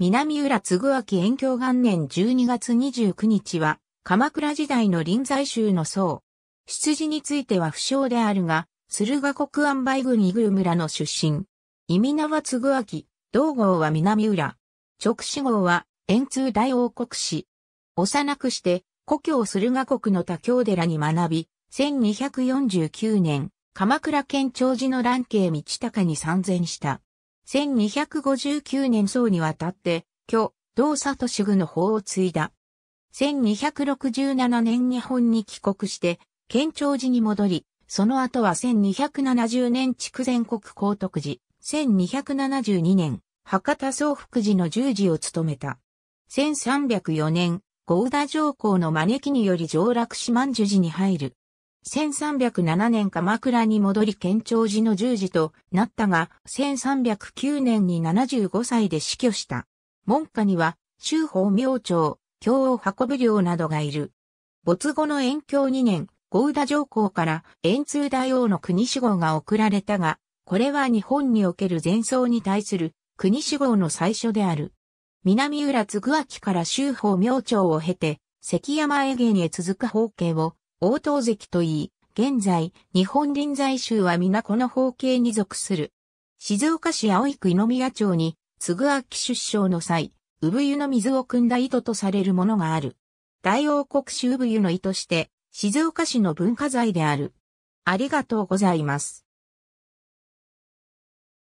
南浦嗣明延享元年12月29日は、鎌倉時代の臨済宗の僧。出自については不詳であるが、駿河国安倍郡伊宮村の出身。意味名は嗣明、道号は南浦。直死号は、円通大王国史。幼くして、故郷駿河国の他京寺に学び、1249年、鎌倉県長寺の乱慶道高に参戦した。1259年宋にわたって、虚、道佐都主具の法を継いだ。1267年日本に帰国して、県庁寺に戻り、その後は1270年筑前国公徳寺、1272年、博多総福寺の十字を務めた。1304年、郷田上皇の招きにより上洛四万寿寺に入る。1307年鎌倉に戻り県庁寺の十字となったが、1309年に75歳で死去した。門下には、修法明朝、京を運ぶ寮などがいる。没後の延京2年、ゴ田上皇から円通大王の国志号が贈られたが、これは日本における前奏に対する国志号の最初である。南浦津具明から修法明朝を経て、関山永元へ続く宝形を応答関といい、現在、日本臨済宗は皆この方形に属する。静岡市井区井宮町に、嗣明出生の際、産湯の水を汲んだ糸とされるものがある。大王国州産湯の糸して、静岡市の文化財である。ありがとうございます。